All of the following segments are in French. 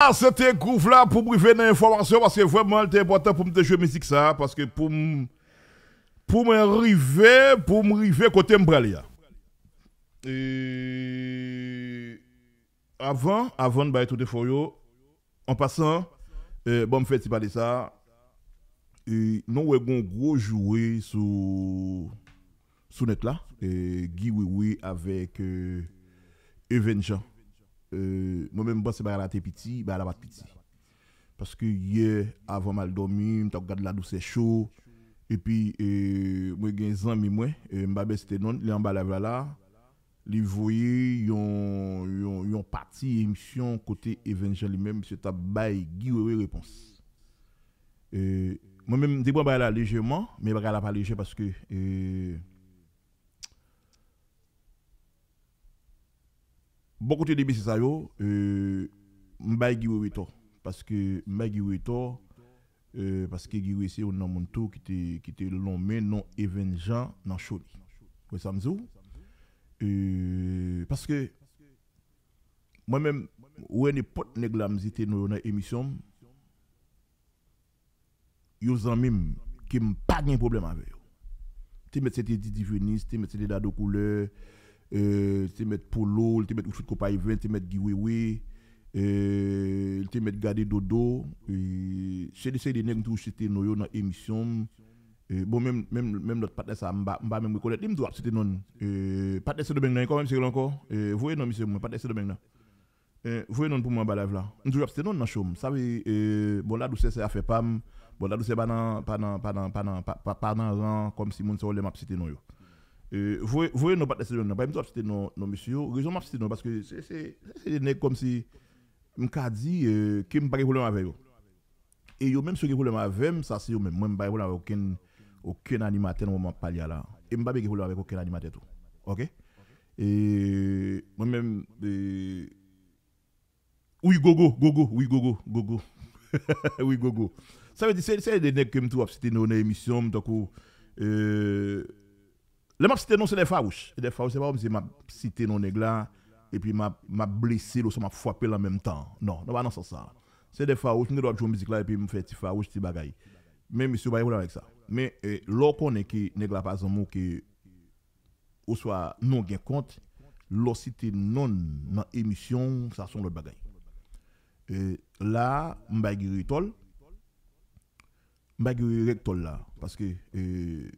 A ah, se te kouf la pou m rive nan yon formasyon wase vwèman l te bwata pou m te jwè mizik sa wase pou m pou m rive pou m rive kote m bral ya eee avan avan ba eto te fwoyo an pasan, euh, bon m fè ti bade sa e non wè gon gwo jwè sou sou net la e gi wè wè avèk e euh, ven jan euh, moi-même, bon, c'est pas la petit, bah la pas petit. Parce que hier, avant mal dormi, je regarde la douce chaud. Et puis, euh, moi, j'ai un ami, moi, euh, Mbabe Stenon, il est en bas là. Il voyait, ils ont parti émission côté évangile même, ta Tabay, Guy, réponse. Euh, moi-même, je dis, bon, bah là, légèrement, mais bah la pas léger parce que. Euh, beaucoup de débuts ça yo euh mbaye parce que mbaye Wito euh, parce que Giwe c'est un nom tout qui était qui était mais non Even dans Choli. Oui ça me euh, parce que moi-même ouais les potes nèg la nou dans une émission yo zanmim qui m pa gen problème avec yo. Tu te c'était divinis Venise, tu mets c'était Dado couleur euh, te mettre Polo, te mettre te mettre euh, Dodo. C'est des qui nou yo dans euh, bon, même, même, même notre partenaire, ça, même doit, non. Euh, même, c'est encore. vous non, monsieur, partenaire, de vous non, pour moi, là. non, Ça bon, là, ça fait pas, bon, là, pas dans, pas comme si mon les maps, c'était euh, vous voyez, nous pas non pas non, non, monsieur. Raison parce que c'est comme si, dit, euh, que problème avec vous. Et même ceux qui problème avec ça c'est même. Moi avec aucun, aucun animateur, là. Et avec aucun animateur tout. Ok? Et moi-même, euh, oui, go gogo, oui, gogo, gogo. oui, gogo. Ça veut dire, c'est des que m'tout dans l'émission, les je non, c'est des farouches. des farouches, c'est pas comme si je cité non là et puis m'a blessé, ou m'a frappé en même temps. Non, non, non, c'est ça. C'est des farouches, je dois jouer musique là et puis me faire des farouches, des bagailles. Mais monsieur, pas avec ça. Mais lorsqu'on est qui n'est pas un qui ou soit non gain compte, l'on cité non dans ça sont l'autre bagailles. Et là, je vais tol. Je vais rectol là parce que. Euh,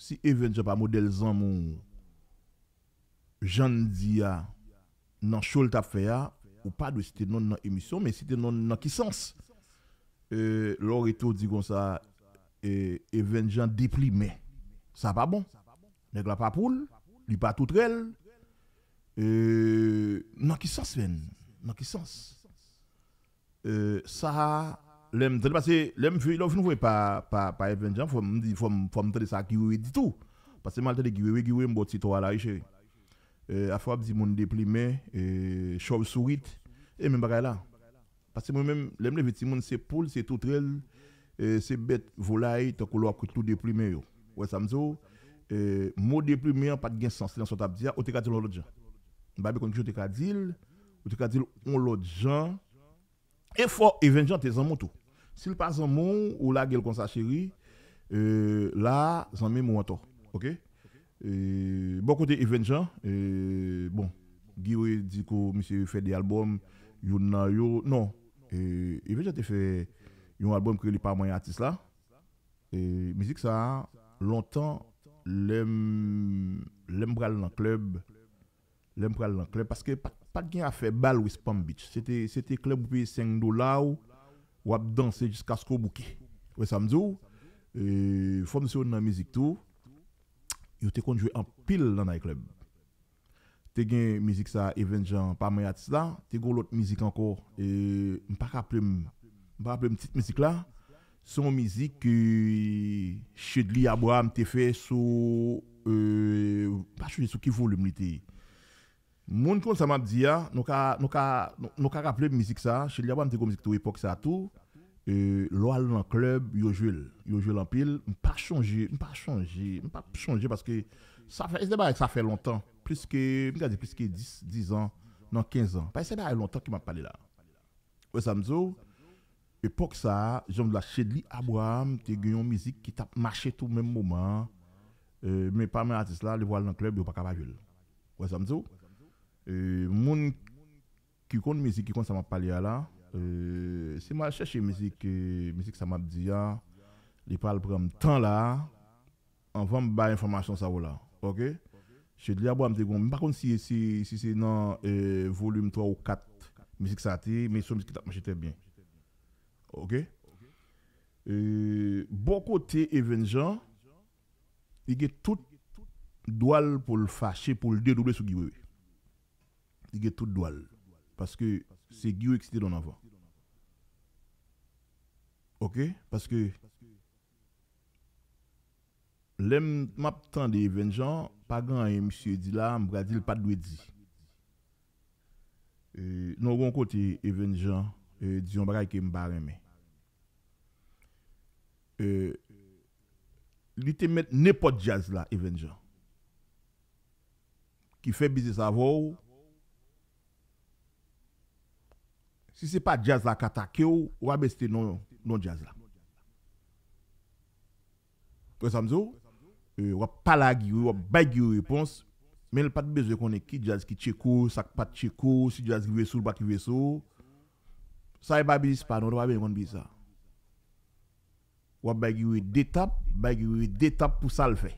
Si even jen pa model zan moun jen diya nan chol tap feya, ou pa dwe site non nan emisyon, men site non nan ki sens. E, lor eto digon sa, e, even jen deplime, sa pa bon. Nek la pa poul, li pa tout rel, e, nan ki sens ven, nan ki sens. E, sa... le parce que le me fait l'offre nous pas pas pas Evan faut me dire faut faut me dire ça qui dit tout parce que mal de guiwe guiwe me petit toi là chérie euh à fois dit mon déprimé euh chauve-souris et même bagaille là parce que moi même le les petits monde c'est poule c'est tout rel euh, c'est bête volaille tant qu'on l'a tout déprimé yo ouais ça me dit euh mot déprimé pas de gain sens dans son tap dire au te dit l'autre gens bah bien qu'on te cadil ou te cadil on l'autre gens et fort Evan Jean tes amours tout Sil pa zan moun, ou la gel kon sa chéri, euh, la zan mè mou an to. Euh, bon kote Evgen, euh, bon, giwe di ko misye fè di albom, yon nan yon, non, Evgen te fè yon albom kre li pa mwen artist la, mizik sa, lontan lèm pral nan kleb, lèm pral nan kleb, paske pa gen a fè bal wis pambitch, sète kleb wis 5 do la ou, ou danser jusqu'à ce qu'on bouquet. Oui, ça me dit, et forme la musique tout, il était conduit en pile dans le club. Tu as musique ça, Evengean, pas mal là. tu as autre musique encore, et je ne pas rappeler, je petite musique là, son musique que Chedli Abraham t'a fait sur, euh, pas sur qui volume il était. Moun kon sa m'a dit, nous ka nous ka nous ka rappeler musique ça, chez Liaba m'te musique tout époque ça tout. Euh l'oal dans club, yo joué, yo joué en pile, pas changer, pas changer, pas changer parce que ça fait c'est ça fait longtemps, plus que plus que 10 10 ans, non 15 ans. Parce que c'est longtemps qu'il m'a parlé là. Ouais ça me dit époque ça, j'aime la Shedli Abraham, te une musique qui t'a marché tout même moment. mais pas mes artistes là, le voiles dans le club, yo pas capable jouer. Ouais ça me euh, qui compte musique qui compte ça m'a parlé là euh, c'est ma musique euh, musique ça m'a dit les temps là bah, information ça OK je ah, si si c'est dans euh, volume 3 ou 4 musique mais musique bien OK bon côté Evenjan, il tout doit pour le fâcher, pour le dédoubler sur ge tout dwal. Paske se gyou eksite don avan. Ok? Paske lem map tan de Evendjan pa gan yon msye di la mbradil pa dwe di. E, non goun kote Evendjan e, di yon bray ke mba reme. E, li te met ne pot jaz la Evendjan. Ki fe bizis avou ki fe bizis avou Si se pa jaz la katake ou, wabeste non, non jaz la. Wè samzou, e, wap pala gwi, wap bagi wè pons, men l pat bezwe konen ki jaz ki tchekou, sak pat tchekou, si jaz gwi vwesou, bak gwi vwesou. Sa e babi lispano, wabè yon bisa. Wap bagi wè detap, bagi wè detap pou sal fè.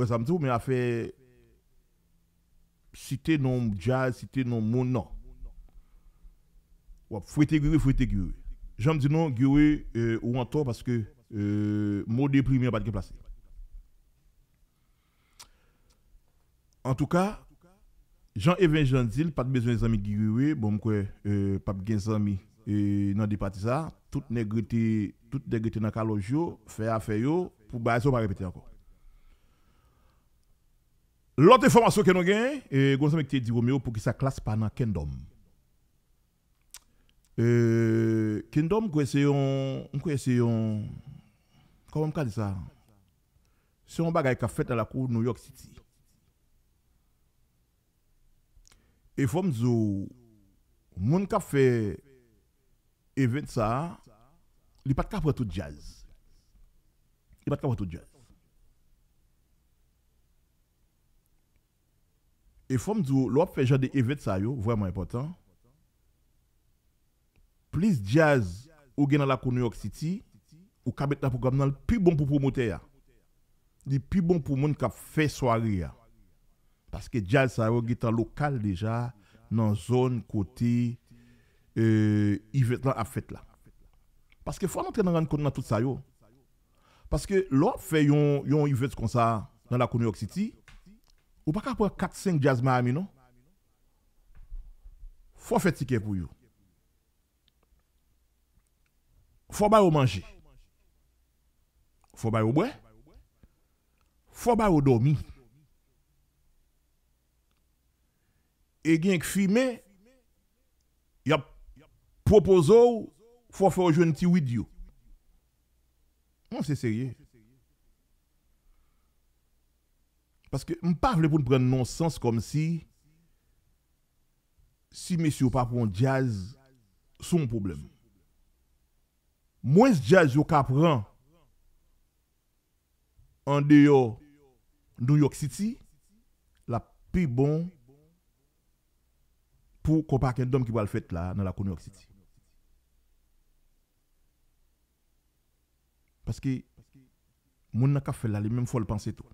Wè samzou, men a fè, site non jaz, site non moun nan. Eh, ou fouetter Guré, fouetter Guré. J'aime dit non, Guré ou en toi parce que euh, mot déprimé pas de placé. En tout cas, Jean-Evin dit pas de besoin des amis Guré, bon, quoi, euh, pas besoin amis et eh, dans des parties ça, toute négrité, toute négrité dans Calogio, fait affaire pour bah, pas répéter encore. L'autre information que nous avons, c'est eh, que nous avons dit pour que ça classe pas dans Kendom. Eee, euh, kendon mwen kwen seyon, mwen kwen seyon, kwa mwen ka de sa, seyon bagay ka fèt ala kou New York City. E fòm zou, mwen ka fèt event sa, li pat ka pwè tou jazz. Li pat ka pwè tou jazz. E fòm zou, lò ap fèt jade event sa yo, vwèman important. plus jazz ou gen dans la New York City, ou ka mettre programme dans le plus bon pour ya. Le plus bon pour monde qui fait soirée. Parce que jazz ça déjà local déjà dans zone côté euh Yvetlan a fait là. Parce que faut entrer dans compte dans tout ça yo. Parce que l'op fait yon yon comme ça dans la New York City, ou pas prendre 4 5 jazz ami non. Faut faire ticket pour vous faut pas manger. Faut pas boire. Faut pas dormir. Et gen fumé y a proposé faut faire jeune petit vidéo. Non, c'est sérieux. Parce que je ne parle pour prendre non-sens comme si, si monsieur pas pour jazz, son problème moins jazz au capran en dehors New York City, la plus bon pour qu'on homme qui va le faire là, dans la New York City. Parce que, mon n'a fait là, les mêmes fois le penser tout.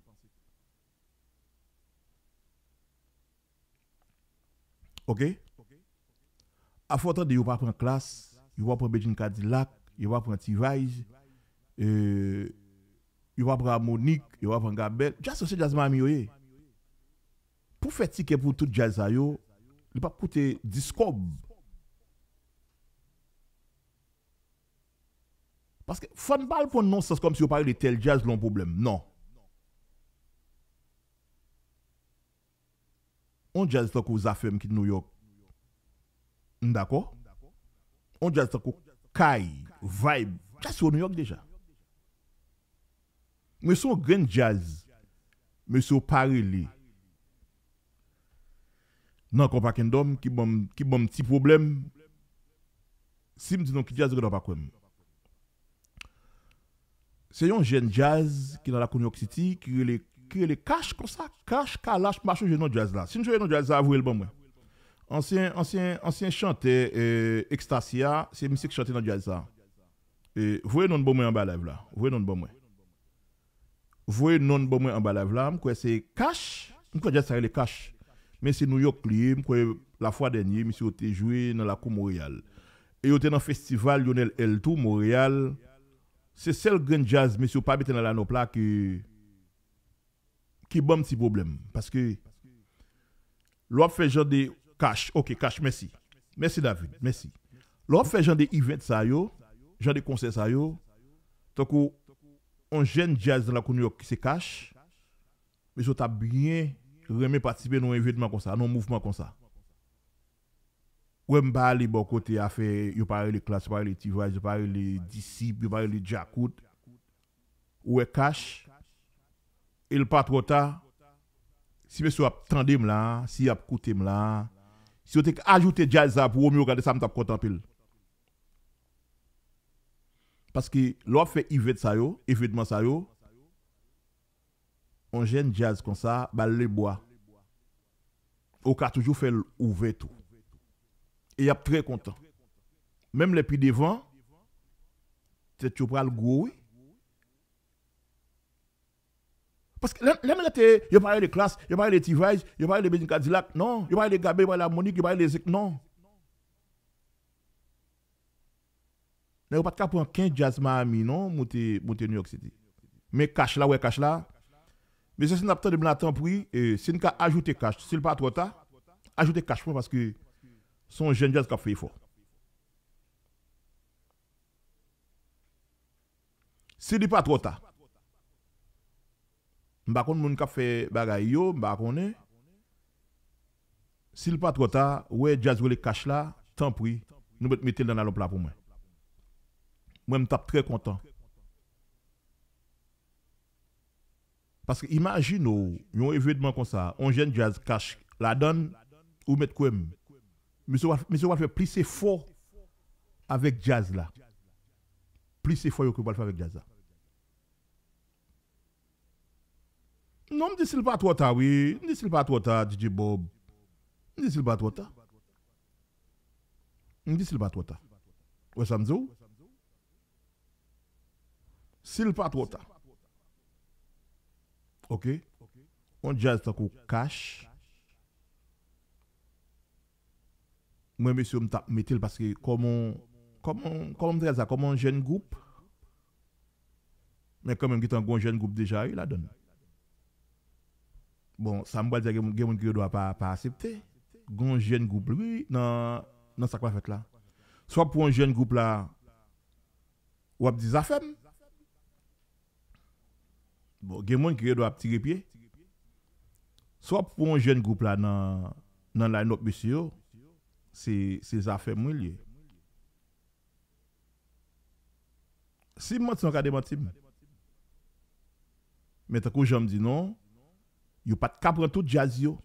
Ok? À force de ne pas prendre classe, il va prendre Beijing Cadillac, Yo wap pran T-Rise Yo wap pran Monique Yo wap pran Gambel Pou fetike pou tout jazz a yo Li pa poute diskob Paske fanbal pou non sas kom si yo pari Li tel jazz loun problem, non On jazz to kou Zafem ki New York Ndako On jazz to kou Kai vibe. Ça, c'est au New York déjà. Mais son grand jazz, mais son parler. Non, qu'on pas homme qui bon qui bon petit problème. Si me dis non qui jazz pas quoi. C'est un jeune jazz qui dans la New York City qui les qui les cache comme ça, cache calache machin jeune jazz là. Si nous jeune jazz là, vous le bon moi. Ancien ancien ancien chanteur euh, Extasia, c'est musique chantée dans jazz là. Et vous voyez non bon en bas là. Vous voyez non bon moi. Vous voyez non bon moi en bas là, moi c'est cash. Moi que ça le cash. Mais c'est New York moi la fois dernière, monsieur était joué dans la cour Montréal. Et était dans le festival Lionel L2 Montréal. C'est celle grand jazz monsieur pas habité dans la nope là que qui bon petit problème parce que l'on fait genre de cash. OK, cash merci. Merci David, merci. L'on fait genre de event ça yo genre de conseils ça yo tant on jeune jazz la York qui se cache mais tu t'a bien remis participer dans un événement comme ça dans un mouvement comme ça ou même pas les bon côté à faire yo parler les classes parler les tivages parler les disciples parler les jacout ou est cache il pas trop tard si monsieur attendez là si a coûté là si vous ajouté jazz pour mieux regarder ça me content pile. Parce que l'on fait Yvette ça yo, événement ça yo, on gêne jazz comme ça, bah le bois. on a toujours fait ouvert tout. Et il est très content. Même les plus devant, tu pas le gros, Parce que là, il y a pas de classe, y'a y pas de tivage, y'a y a pas de Cadillac, non, y'a y pas de Gabé, il de Monique, il y pas de Non. Nè yon pat ka pou an 15 jazman mi non mouti New York City. Mè kach la, wè kach la. Mè se sin ap tan de blan tan pou yi, e, se n ka ajoute kach, se l pa tro ta, ajoute kach pou an, paske son jen jaz kap fe yi fo. Se l pa tro ta, mbakon moun kap fe bagay yo, mbakon e, se l pa tro ta, wè jazwe le kach la, tan pou yi, nou bet metel nan alop la pou mwen. Moi, je suis très content. Parce que imagine, oh, un événement comme ça, un jeune jazz cache la donne ou mettre quoi Monsieur va faire plus fort avec jazz là. Plus effort que va faire avec jazz là. Non, je ne dis pas trop tard, oui. Je ne dis pas trop tard, DJ Bob. Je ne dis pas trop tard. Je ne dis pas trop tard. Vous savez s'il pas trop tard. OK? On jazz tant qu'on cash. Moi, monsieur, je tape parce que comme on, comment ça, comme un jeune groupe, mais quand même, y est un jeune groupe déjà, il la donne. Bon, ça me dit que quelqu'un qui ne doit pas, accepter. Un jeune groupe, lui, non, non, ça quoi fait là. Soit pour un jeune groupe là, ou à des affaires Bon, gen moun ki re do ap ti repye. Swa pou moun jen goup la nan line-up bisyo, se zafè moun liye. Si moun ti an ka demantim, metakou jom di non, yo pat kap ran tout jaz yo.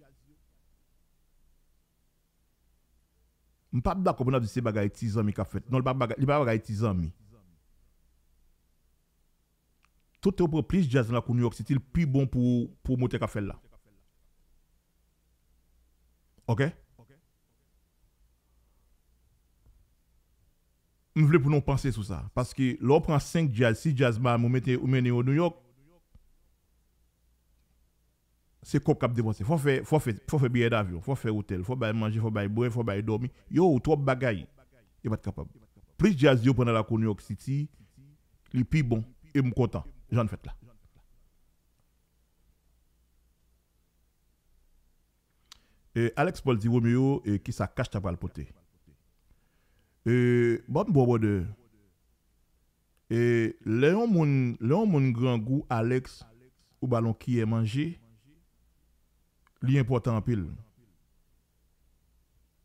Mpap bako moun ap di se bagay tizan mi ka fet. Non, li bagay bagay tizan mi. tout te prend plus jazz là qu'au New York City, le plus bon pour pour monter café là. OK Je voulais pour nous penser sur ça parce que on prend 5 jazz, 6 jazz mal, bah, on met au New York. C'est quoi peut dépenser Faut faire faut faire faut faire billet d'avion, faut faire hôtel, il faut aller manger, faut aller boire, faut aller dormir. Yo, trop bagaille. Il pas capable. Plus jazz yo pendant la New York City, le plus bon et je content. Jan fèt la. Alex Paul Di Romeo ki sa kache ta pal pote. Bap mbo bode. Bon, bon, Leon moun gran gou Alex ou balon kiye manje li importan pil.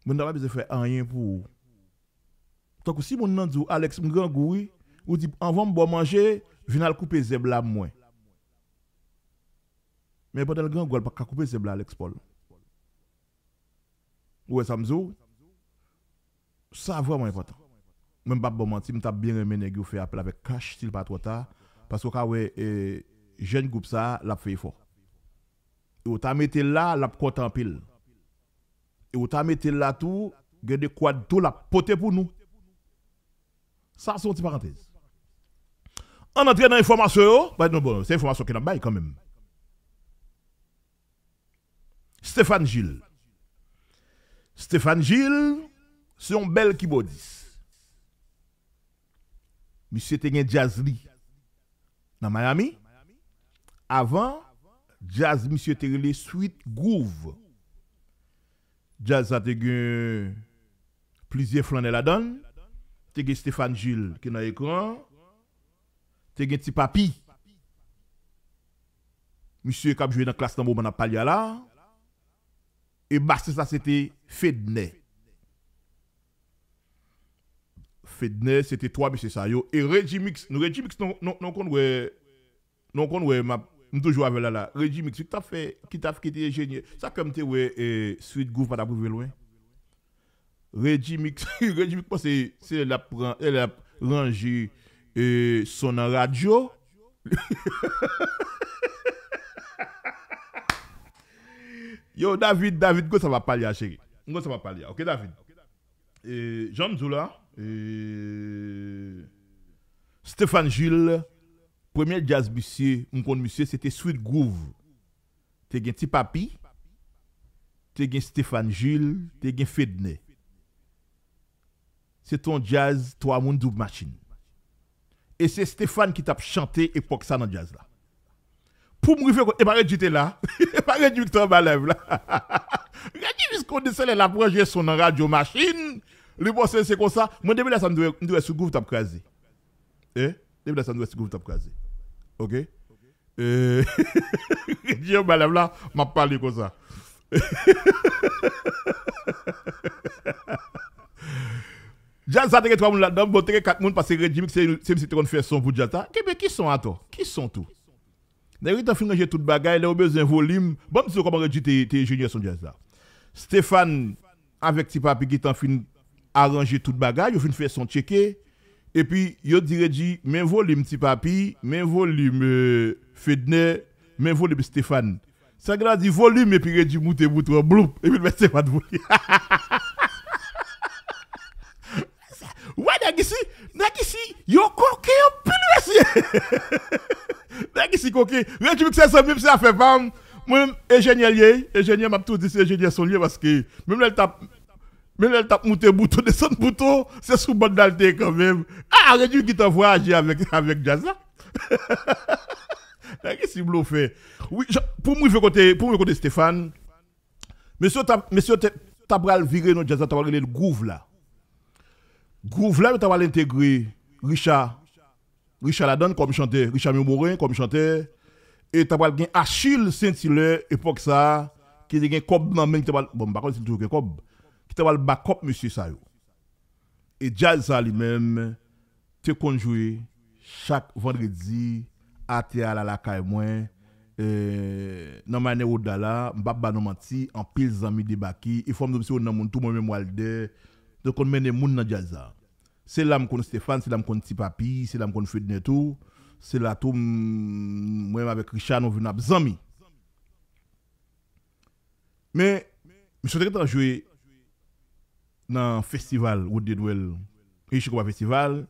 Moun nababize fè anjen pou ou. Toko si moun nan di ou Alex moun gran gou ou di anvan mbo manje venal couper Zebla moins. Mais pendant le grand goal, pas couper Zebla à l'expol. Ouais, ça Samzou ça vraiment important. Même pas bon menti, m'ta bien aimé nèg yo fait appel avec cash s'il pas trop tard parce que ouais eh, jeune groupe ça l'a fait fort. Et ou t'a là l'a content pile. Et ou t'a là tout, gade quoi tout la poté pour nous. Ça sont des parenthèses en entrant dans l'information, bah bon, c'est l'information qui est bail quand même. Stéphane Gilles. Stéphane Gilles, c'est un bel keyboardiste. Monsieur était Jazzly dans Miami. Avant, jazz, monsieur était les Sweet Groove. Jazz a plusieurs flanelles la donne. T'es Stéphane Gilles qui est dans l'écran te papi. Monsieur joué dans la classe dans le là. Et ça, c'était Fedne. Fedney, c'était toi, monsieur Sayo. Et Regimix, nous, Regimix, non, non, non, non, nous toujours avec la. Reggie Mix, fait, qui Ça comme Sweet Goof, loin. Reggie Mix, c'est, la, elle rangé E sonan radyo Yo David, David, kon sa va palya chege Kon sa va palya, ok David E Jean Zoula e, Stefan Gilles Premier jazz bussier, mkon bussier Sete Sweet Groove Tegen Ti Papi Tegen Stefan Gilles Tegen Fedne Sete ton jazz To amoun doub machin Et c'est Stéphane qui t'a chanté époque ça dans le jazz là. Pour me eh ben, et pas là, eh ben, et pas là. Regardez puisqu'on la projet son radio machine. Le boss c'est comme ça. Moi depuis là ça me doit me sous goût t'as crasé. Eh, hein? depuis là ça me doit sous goût t'as crasé. OK Euh Dieu là, m'a parlé comme ça. Jazz a tiré trois mouns là-dedans, bon, tiré quatre mouns parce que Jimmy, c'est une citron fait son pour Jazz. Qui sont à toi Qui sont tout D'ailleurs, il a fini tout bagage, il a besoin de volume. Bon, tu sais comment Reggie était junior son Jazz là. Stéphane, avec petit papi qui t'a fini arranger tout bagage, il a fini faire son checker. Et puis, il a dit mais volume petit papi, mais volume euh, Fedner, mais volume Stéphane. Ça, il volume et puis Reggie, mouté, mouté, bloup, et puis le Stéphane, volume. si nèg ici yo coqué en pile nèg ici tu réduit que ça même ça fait femme moi ingénieur génialier, ingénieur m'a tout dit c'est son lieu parce que même elle tape même elle tape monter bouton descendre bouton c'est sous bande d'alté quand même ah réduit qui t'a voyagé avec avec Jaza, quest bluffé Oui, pour moi, côté, pour moi, côté Stéphane, monsieur, monsieur, t'as virer Jaza jazz, t'as le gouffre là. Groove tu vas l'intégrer Richard. Richard Ladonne comme chanteur, Richard Mimorin comme chanteur. Et tu vas bien Achille Saint-Hilaire, époque ça, qui est un cob dans même, bon, par contre, c'est toujours un cob, qui t'a le backup, monsieur Sayo. Et jazz ça lui-même, tu conjoué chaque vendredi à Théâtre à la Caille euh, dans ma année au Dala, je ne vais en pile, amis débaqués, il faut me dire que tout moi même de. Donc on mène moun dans jazz C'est là qu'on Stéphane, c'est là c'est là qu'on de tout. C'est là tout avec Richard zami Mais monsieur jouer dans festival Wood de festival. je festival.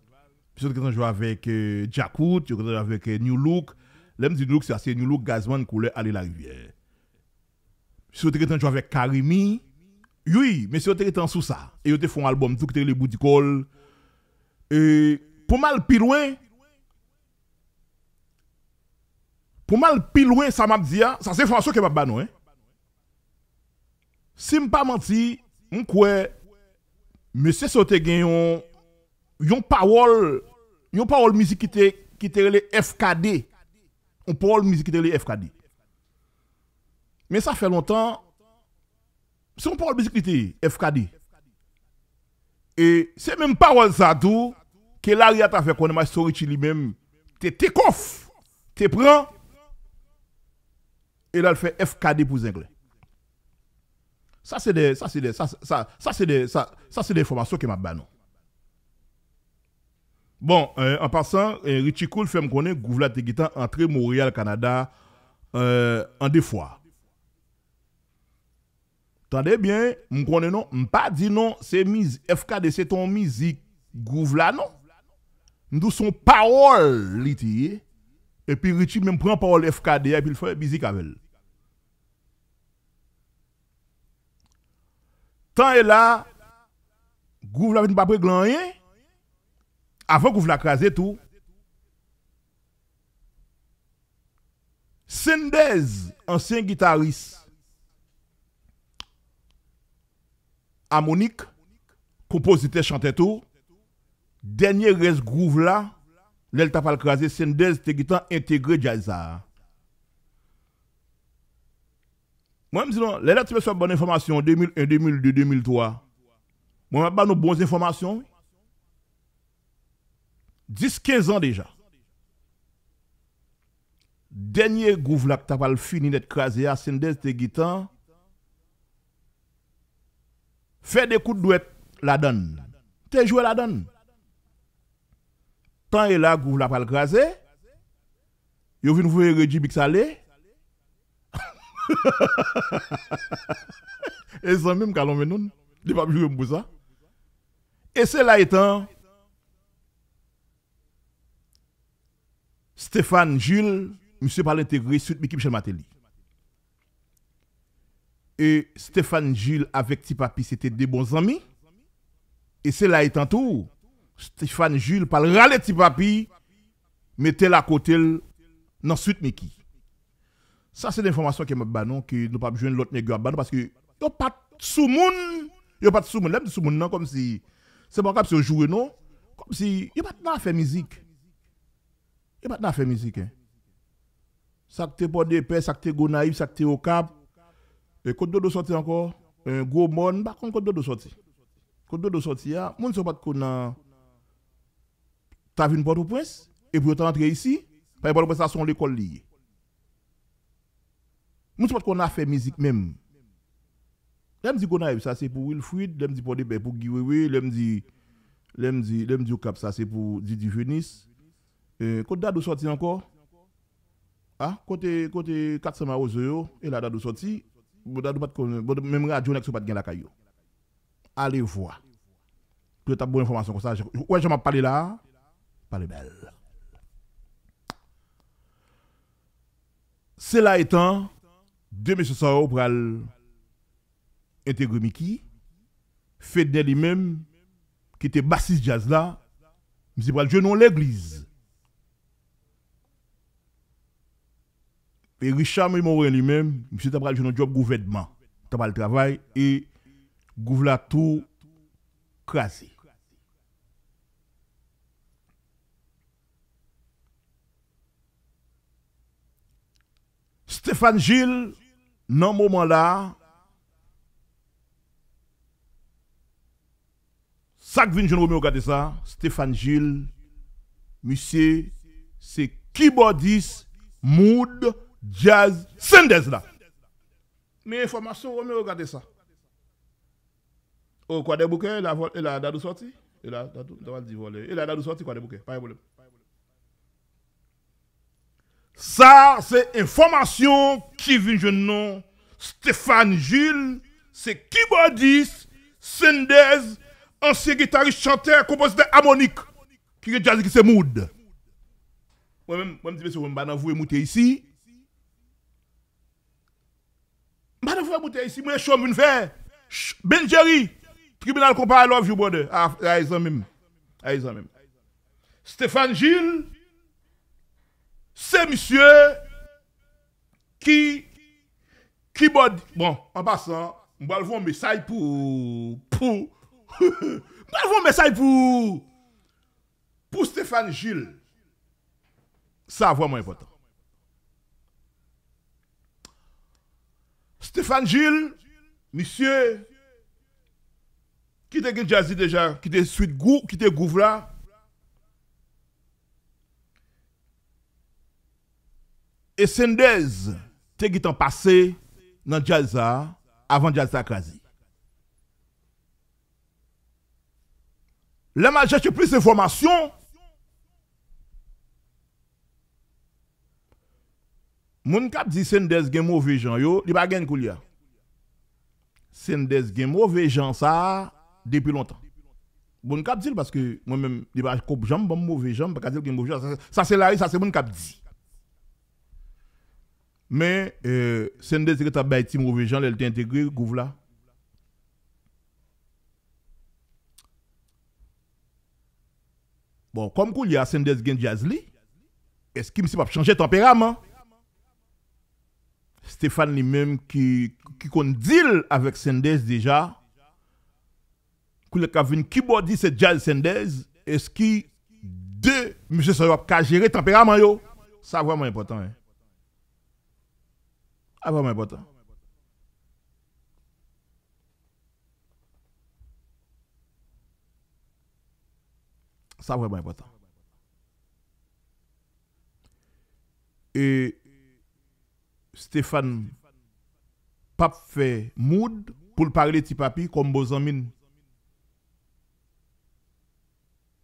Monsieur avec euh, je avec euh, New Look. L'aime dit New Look c'est assez New Look Gazman couleur aller la rivière. Monsieur jouer avec Karimi. Oui, mais si vous êtes en sous ça, et vous fait un album, tout le bout du col, et pour mal plus loin, pour mal plus loin, ça m'a dit, hein, ça c'est François qui m'a dit, hein? Si je ne pas menti, je crois, monsieur Sauté gagne une parole, une parole musique qui était qui FKD. On parole musique qui était FKD. Mais ça fait longtemps, son on parle de FKD, et c'est même pas ça tout que l'arrière a fait qu'on a Sorichi lui-même, t'es te coffre, t'es prend et là il fait FKD pour Zingle. Ça c'est des, ça c'est des, ça, ça, ça c'est des, ça, ça c'est des informations qui m'a bannon. Bon, euh, en passant, euh, Richie Cool fait me connaître Gouvla Teguitan entre Montréal, Canada, euh, en deux fois. Tendez bien, je connais non, pas dit non, c'est mise FKD, c'est ton musique, Gouvla, non. son parole, eh? Et puis Richie même prend parole FKD et puis il fait musique avec elle. Tant est là, Gouvla ne pas rien. Avant Gouvla tout. Sendez, ancien guitariste. amonique, compositeur chanteur, tout. Dernier reste groove là, t'as pas crasé, Sendez te intégré jazz Moi, je me dis non, les dates bonne information, 2001, 2002, 2003. Moi, je nous bonnes informations. 10-15 ans déjà. Dernier groove là, t'as pas fini d'être crasé, Sendez te guitar fait des coups de douette, la donne. T'es joué la donne. Tant et là, vous la pas le graser. Vous venez vous Reggie le Salé. et ça, même qu'allons nous, il pas jouer pour ça. Et cela étant, Stéphane Jules, monsieur par l'intégrer, suite l'équipe Michel Matéli. Et Stéphane Jules avec Tipapi, c'était des bons amis. Et cela là étant tout. Stéphane Jules parle râler Tipapi, mettez la côté dans suite qui Ça, c'est l'information qui m'a banon, que nous pas besoin l'autre nègre parce que a pas sous moun, a pas de sous moun, il sous moun, non, comme si, c'est pas comme si on jouait, non, comme si, a pas de faire musique. a pas de faire musique, hein. Ça te t'es pas de paix, ça que t'es go naïf, ça te au cap, et côte dodo sorti encore, un gros monde, par contre, côte dodo sorti. Côte dodo sorti, des ah, gens ne sont pas de vu une porte au prince, et puis tu rentré ici, par rapport ça, sont l'école ne pas qu'on a fait musique même. L'homme dit qu'on a ça, c'est pour Wilfried, pour cap, ça, c'est pour Didi Venis. sorti encore, ah, côté, côté 400 et là, sorti, même radio n'est pas de la caillou. Allez voir. peut ta bonne information comme ça. Ouais, je m'en parle là. Parle belle. Cela étant, deux messieurs Sao pour intégrer Miki, Fedel lui-même, qui était bassiste jazz là, monsieur pour le l'église. Et Richard Mémorin lui-même, monsieur Tabral, j'ai un job gouvernement. Tabral travail et Gouvla tout crasé. Stéphane Gilles, dans ce moment-là, ça que vient de regarder ça, Stéphane Gilles, monsieur, c'est Kibodis mood, jazz, Sendez là. Mais information, on regardez ça. Oh quoi des bouquets, il a, il a dadou sorti. Il a dadou, dit voler. Il a dadou sorti quoi des bouquet, pas de problème. Ça, c'est information qui vient de nom Stéphane Jules, c'est keyboardiste, Sendez, ancien guitariste, chanteur, compositeur harmonique, qui est jazz qui c'est mood. Moi-même, moi je me suis dit, je vais vous ici. Mbade fwa moute yisi mwenye chom moun fè, Benjeri, tribunal kompany love you bode, a yizan mèm, a yizan mèm. Stéphane Gilles, se misye, ki, ki bode, bon, an basan, mbade fwa mwenye say pou, pou, mbade fwa mwenye say pou, pou Stéphane Gilles, sa vwa mwenye votan. Stéphane Gilles, monsieur, qui te gen déjà, qui te suite gou, qui te gouv Et Sendez, te qui t'en passé dans jazz avant jazz quasi. Les majeurs plus d'informations Moun kap di sendez gen mauvais gens yo, li pa gen koulia. Sendez gen mauvais gens ça depuis longtemps. Moun kap dit parce que moi-même li pa kop jambe bon mauvais jambe, pa dire gen mauvais sa Ça c'est là, ça c'est moun kap dit. Mais euh, Senders qui t'a baïti mauvais gens, elle t'a intégré gouv Bon, comme koulia sendez gen jazz li, est-ce qu'il me pas changer tempérament? Stéphane lui-même qui, qui compte deal avec Sendez déjà, qui body c'est Jazz Sendez, est-ce qui deux, monsieur Soyop, qui gérer tempérament, yo, ça vraiment important. Hein. Ah, vraiment important. Ça vraiment important. Et Stéphane Pape fait mood pour parler de papi comme Bozamine.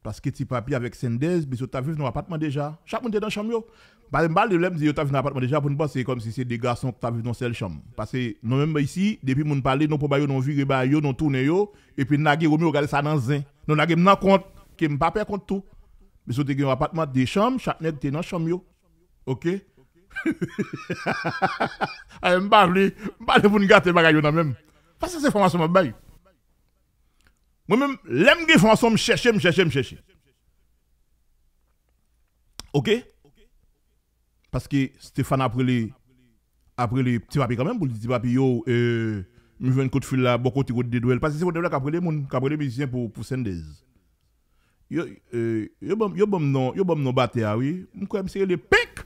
Parce que papi avec Sendez, mais tu as vu dans l'appartement déjà. Chaque monde est dans la chambre. Bah, Par exemple, le dit tu as vu dans l'appartement déjà pour nous c'est comme si c'est des garçons qui tu vu dans cette chambre. Parce que nous même bah, ici, depuis que nous parlons, nous pouvons nous virer, bah, nous tourner, et puis nous avons regardé ça dans zin. Nous avons compte que nous ne pas contre tout. Mais si tu as un dans la chambre, chaque net est dans la chambre. OK? Ha ha ha ha ha Ha mba vle Mba vle voun gati bagayon an men Pasè se fwa man sou mwen bay Mwen men lem ge fwa man sou mwen chèche mwen chèche mwen chèche Ok Pasè ki Stefane aprele Aprele Ti papi kamen pou di ti papi yo e, Mwen ven kote fil la bokotikot dedouel Pasè se fwa devle kaprele moun kaprele mizisyen pou Sendez Yo e, Yo bom non, non batè awi Mwen kwa mseye le pek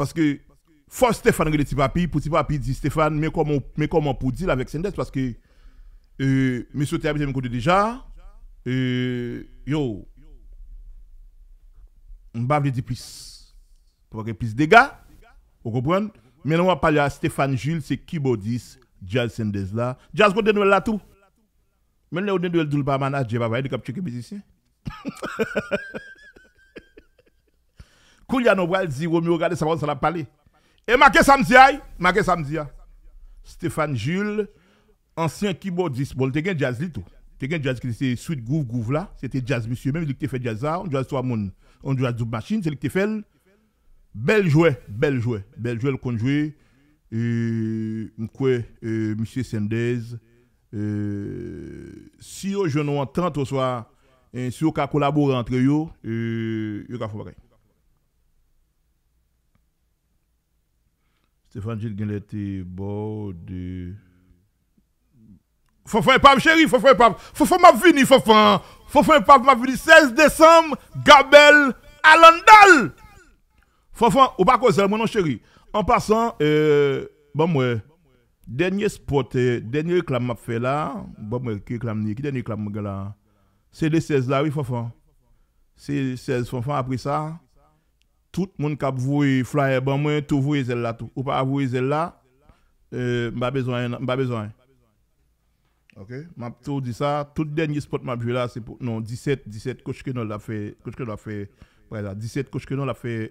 Parce que, force Stéphane regarde petit papi, petit papi dit Stéphane, mais comment, mais comment pour dire avec Sendes, parce que, euh, monsieur Théa, me côté déjà, euh, yo, on va dire plus. Pour que plus de dégâts, vous comprenez? Mais on va parler à Stéphane Jules, c'est qui Bodis, Jazz Sendes là. Jazz, vous avez là tout. Mais on vous avez dit le pas manager, ah, il va checker musicien. Kouliano Bral dit Romeo, regardez, ça va, ça l'a parlé. Et marqué samedi, marqué samedi. Stéphane Jules, ancien keyboardiste, bon, t'es jazz, tout. T'es jazz qui c'est Sweet Groove Groove là, c'était jazz, monsieur, même, il était fait jazz on jazz trois monde, on jazz double machine, c'est lui qui fait. Bel jouet, bel jouet, bel jouet, le conjoué. Et, monsieur Sendez, si yo je nous entente au soir, si yo ka collaborer entre yo, yo ka faire pareil. Stéphane Gilles beau bon de. Fofon, et pape, chérie, faut et pape. Faut ma fini, fofan, faire. et pape, ma fini. 16 décembre, Gabel, Alandal. fofan ou pas quoi, c'est non, chérie. En passant, euh, bon, moi, dernier spot, euh, dernier réclame m'a fait là. Bon, moi, qui réclame ni, qui dernier réclame là? C'est le 16 là, oui, fofan, C'est C'est 16, Fofon, après ça tout le monde qui a flyer, bon, moi, tout celle-là, tout. Ou pas voué celle-là, euh, besoin, besoin. Ok, m'a tout dit ça. Tout dernier spot m'a joué là, c'est pour, non, 17, 17, coach que l'a fait, coach l'a fait, voilà, 17, coach que l'a fait,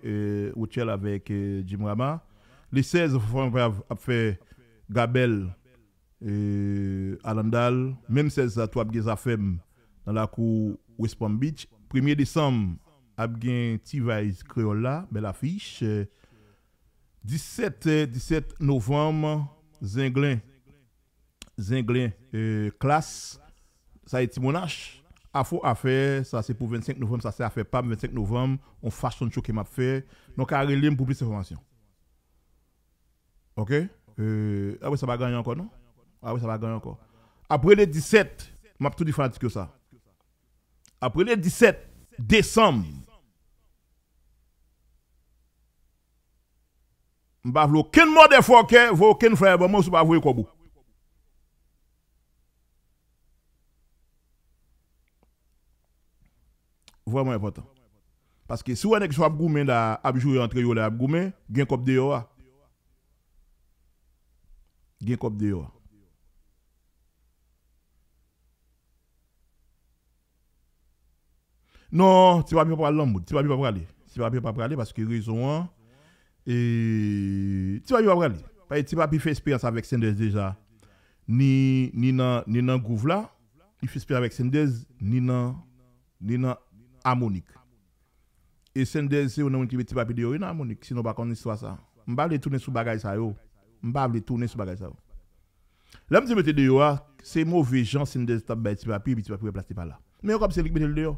au euh, avec euh, Jim Rama. Les 16, a fait Gabel, euh, Alandal, même 16, toi, a fait dans la cour West Palm Beach. 1er décembre, Abgain Tivais Creola, belle affiche. 17, euh, 17 euh, novembre, Zinglin. Zinglin, euh, classe. Ça est Timonache. a fait, ça c'est pour 25 novembre, ça c'est affaire pas 25 novembre. On fashion show qui m'a fait. Donc, à pour plus d'informations. Ok? Euh, ah oui, ça va gagner encore, non? Ah oui, ça va gagner encore. Après le 17, m'a tout dit ça. Après le 17 décembre, Mba vlo kin mo de fokè, vlo kin fèye bon, mwen sou pa vwe koubou. Vwèman epotan. Paske si wènen ki sou ap goumen da apjou yon tre yon ap goumen, gen koub de yon. Gen koub de yon. Non, ti wap yon pa pral lombo, ti wap yon pa pral lé. Ti wap yon pa pral lé, paske rizoun an. Eee... Ti wap yo wap gani? Paye ti papi fespe ansa vek Sendez deja Ni nan gouvla Ni fespe ansa vek Sendez Ni nan... Ni nan... Amonik E Sendez se yo nan wik libe ti papi deyo Ni nan amonik Sinon bakan niswa sa Mbav li toune sou bagay sa yo Mbav li toune sou bagay sa yo Lèm ti bete deyo a Se mo ve Jean Sendez tap be ti papi Bi ti papi we plaste pa la Mè yo kap se lik bete le deyo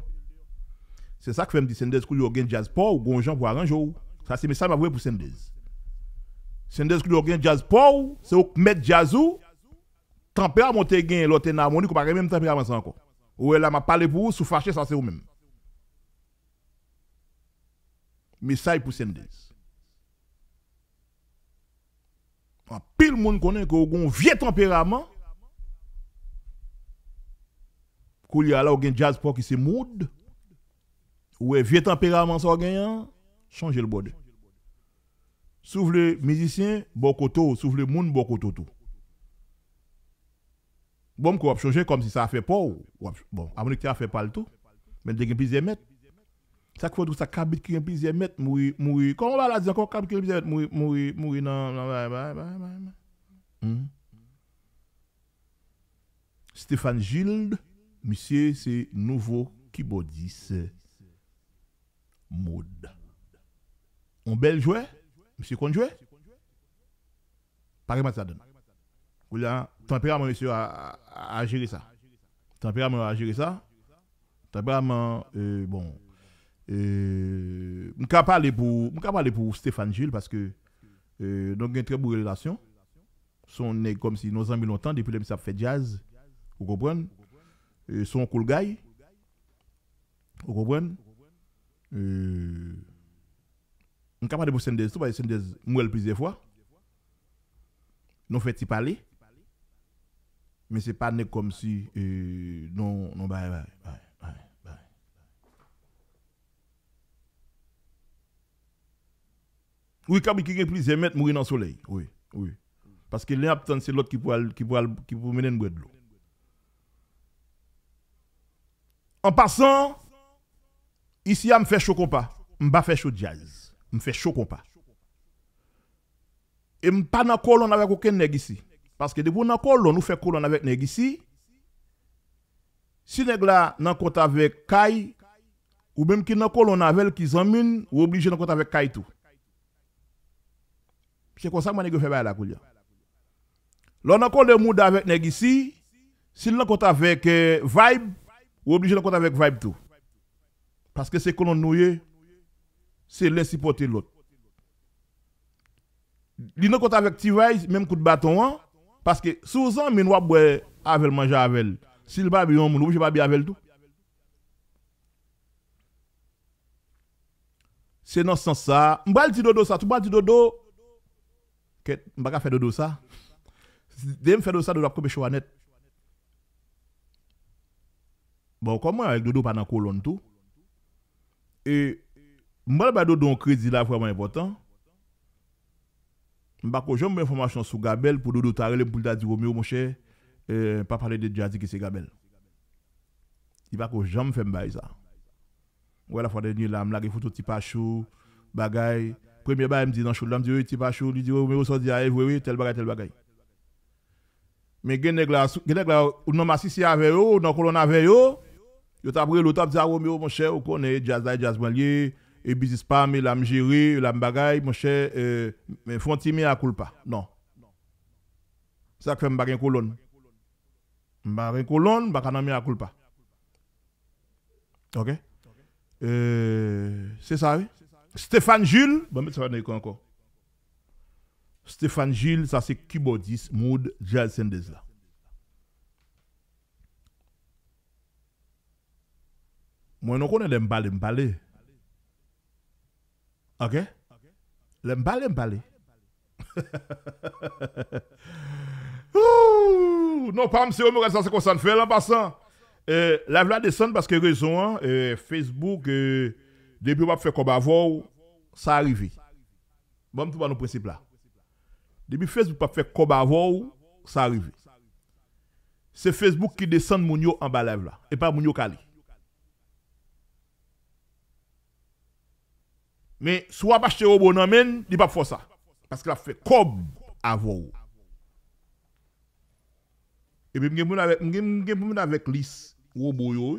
Se sak fèm di Sendez Kou yo gen jazz Po ou gonjan wak anjou ou Sa se misay m avowe pou Sendez. Sendez kou li ou gen jazpou, se ou kmet jazou, temperament te gen lote namouni, kou pa gen men temperament san kon. Ou e la ma pale pou ou, sou fache sa se ou men. Misay pou Sendez. A pil moun konen, kou ou gon vie temperament, kou li ala ou gen jazpou ki se moud, ou e vie temperament sa ou gen yon, changer le bord. Souffle les musiciens, bokoto, souffle les moun, bokoto tout. Bon, qu'on va changer comme si ça a fait pas. Bon, à tu a fait pas le tout. Mais tu y a plusieurs mètres. Ça fait tout ça, cabit qui est plusieurs mètres, mourir, mourir. Quand on va là, dire encore cabit qui est plusieurs mètres, mourir, mourir, non, non, non, non, non. Stéphane Gilles, monsieur, c'est nouveau keyboardiste mode. Mon bel joueur, monsieur qu'on joueur. Par exemple, donne. Ou là, tempérament, monsieur, à, à, gérer ça. Tempérament à gérer ça. Tempérament, euh, bon. et euh, je parler pour, pour Stéphane Gilles parce que donc euh, nous avons une très bonne relation. Son est comme si nous avons longtemps depuis le ça fait jazz. Vous comprenez? son cool guy. Vous comprenez? Euh, suis capable de faire synthèse, parce que synthèse, je plusieurs fois. Nous faisons parler. Mais ce n'est pas comme si. Euh, non, non, bah, bah, bah, Oui, quand il y a plusieurs mètres, mourir dans le soleil. Oui, oui. Parce que l'un c'est l'autre qui pourrait qui pour, qui pour mener une boîte de l'eau. En passant, ici, je me fais chaud compas. Je me fais chaud jazz me fait chaud pas. Et me pas dans colonne avec aucun nèg ici parce que vous dans colonne nous fait colonne avec nèg ici. Si nèg là dans compte avec Kai ou même qui dans colonne avec qui zamine ou obligé dans compte avec Kai tout. C'est comme ça que je fais la couille. L'on a le mood avec nèg ici, s'il l'on compte avec euh, Vibe, ou obligé dans compte avec Vibe tout. Parce que c'est colonne noue. Se lè si potè lòt. Li nou konta vèk ti vèk, mèm kout baton an, paske souzan men wap wè avèl manja avèl. Sil ba bi yon moun, ou jè ba bi avèl tout. Se nou sans sa, mbèl ti dodo sa, tout ba ti dodo, ket, mbèk a fè dodo sa, dem fè dodo sa, do la kòpè chou anèt. Bon, kòp mwen wèk dodo panan kolon tout. E, Mbale ba do don kredi la fwèman important, mbako jom mwen fwama chan sou gabel, pou do do tarele mpou lida di Romeo Moshè, eh, pa pale de jazi ki se gabel. Mbako jom fèm bayi sa. Mwè la fwande nyè la, mnage fwote ti pachou, bagay, premye bayi mdi nan chouldan, mdi yo yo ti pachou, ni di yo Romeo sondi aye, wè wè, tel bagay, tel bagay. Mwen genek la, genek la, ou nan masisi a veyo, ou nan kolon a veyo, yo tabre loutan di a Romeo Moshè, ou konen, jazi aye, jazi E bizis pa, me lam jiri, e, me lam bagay, me chè, me fronti mi akoul pa. Non. Sa kwen m bagen kolon. M bagen kolon, baka nan mi akoul pa. Ok. E, se sa, vi? Stéphane Jules, ba bon, mè te fè anèkou anko. Stéphane Jules, sa se kibodis moud Jair Sendez la. Mwen an konè de m bale, m bale e. OK? L'aime parler, l'aime Non, pas monsieur, mais ça c'est qu'on ça fait ça. passant. Euh, la descend parce que raison, hein, euh, Facebook, euh, depuis on fait comme avant, ça arrive. Bon, tout va nos principes là. Depuis Facebook pas fait comme avant, ça arrive. C'est Facebook qui descend mon en bas là et pas Mounio Kali. Men, sou ap ashte obo nan men, di pa fosa. Aske la fe kob avou. Ebe, m genpoun avek lis obo yo.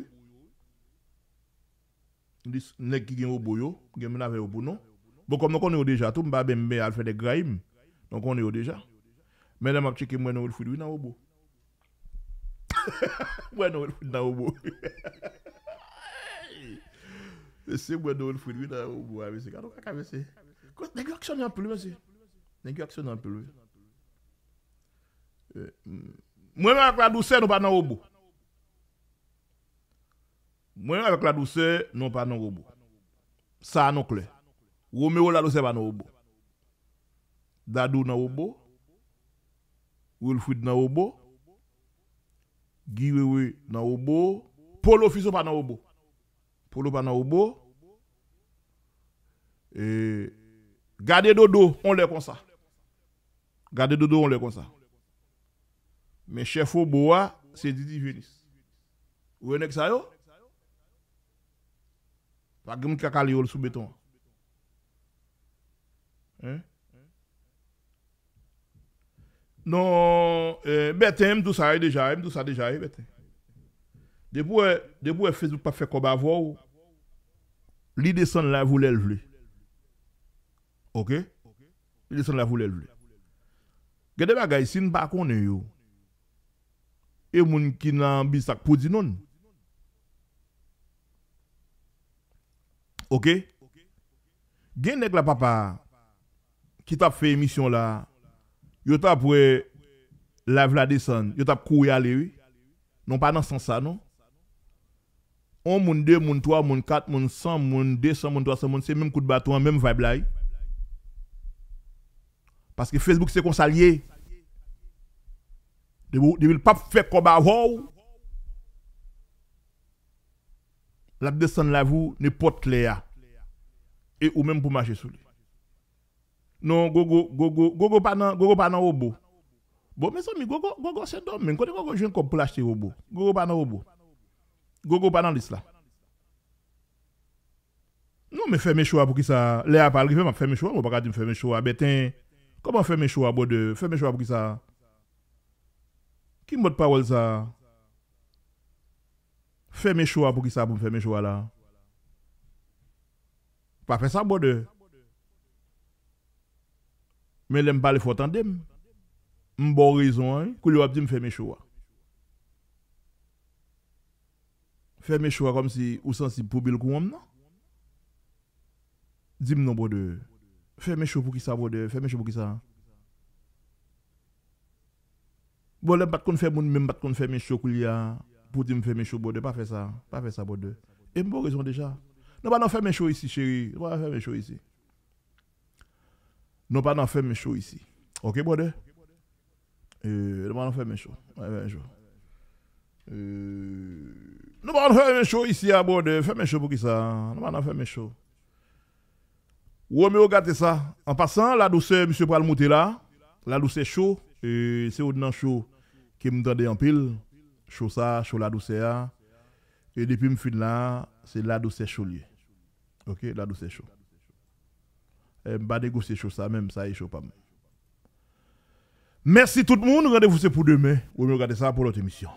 Lis, nek gen obo yo, genpoun avek obo nan. Bo kom, nou kon yo deja, tou m ba bembe alfe de grahim. Nou kon yo deja. Men, dem ap cheki mwen ou el fud wina obo. Mwen ou el fud wina obo. Mese mwen do ou l fwidwi nan obo a mese. Gato kak a mese. Nengi aksyon nan pili mese. Nengi aksyon nan pili. Mwen an akla dou se nou pa nan obo. Mwen an akla dou se nou pa nan obo. Sa anon kle. Wome ou la lou se pa nan obo. Dadou nan obo. Ou l fwidwi nan obo. Giwe we nan obo. Polo fisou pa nan obo. Foulou pa nan ou bo. E, gade dodo, on lè kon sa. Gade dodo, on lè kon sa. Men chef ou bo a, se didi jounis. Ou enèk sa yo? Fagim kakali yo lè sou beton. Non, e, bete, mdou sa yè e deja, mdou sa deja yè, bete. Debou e, debou e fekou pa fekou ba vo ou. Li desen la vou lèl vle. Ok? Li desen la vou lèl vle. Gede bagay, sin pa konen yo. E moun ki nan bisak pou di non. Ok? Gen nek la papa ki tap fè emisyon la yo tap wè la vla desen, yo tap kou yale yoy. Non pa nan san sa non. On moun de, moun 3, moun 4, moun 100, moun 2, 100, moun 3, 100, moun 6, mèm kout batou, mèm vaib lai. Paske Facebook se konsalye. De wou, de wou, pa fèk kon ba wou. La bde san la wou, ne pot le ya. E ou mèm pou mache sou. Non, go, go, go, go, go, go, go, go, go, go, go, go, go, go, go, go, go. Bo, me san mi, go, go, go, go, se dom men, kote go, go, jen kon pou lache ti wou, bo. Go, go, go, go, go, go, go, go, go, go, go, go, go, go, go, go, go, go, go Gogo pa nan lis la. Nou me fè mè choua pou ki sa. Le a pal ki fè mè fè mè choua. Mwen pa kati mè fè mè choua. Beten, koman fè mè choua bo de? Fè mè choua pou ki sa. Kim bot parol sa? Fè mè choua pou ki sa pou mè fè mè choua la. Pa fè sa bo de. Mwen lem pale fò tante m. M bon rizon, kou lyo ap di m fè mè choua. Fais mes choix comme si ou sensible pour bille Kouam, non? Dis-moi nombre de. Fais mes choix pour qui ça, de. Fais mes choix pour qui ça. Bon, là, pas de faire même pas fais faire mes choix qu'il a. Pour dire me faire mes choix, de. Pas faire ça. Pas faire ça, de. Et bon, raison déjà. Non, pas non, fais mes choix ici, chérie. Non, pas faire mes choix ici. Non, pas non, faire mes choix ici. Ok, bon, Euh, non, pas non, faire mes mes choix. Euh, nous allons faire un show ici à Bordeaux. Faire un show pour qui ça Nous allons faire un show. Vous pouvez regardez ça. En passant, la douceur, M. Pral là. La douceur chaud. Euh, c'est au-dedans chaud qui me donne en pile. Chaud ça, chaud la douceur. Et depuis me suis là, c'est la douceur chaud Ok, la douceur chaud. Je ne négocier chaud ça même, ça est chaud pas Merci tout le monde. Rendez-vous pour demain. Vous pouvez regardez ça pour l'autre émission.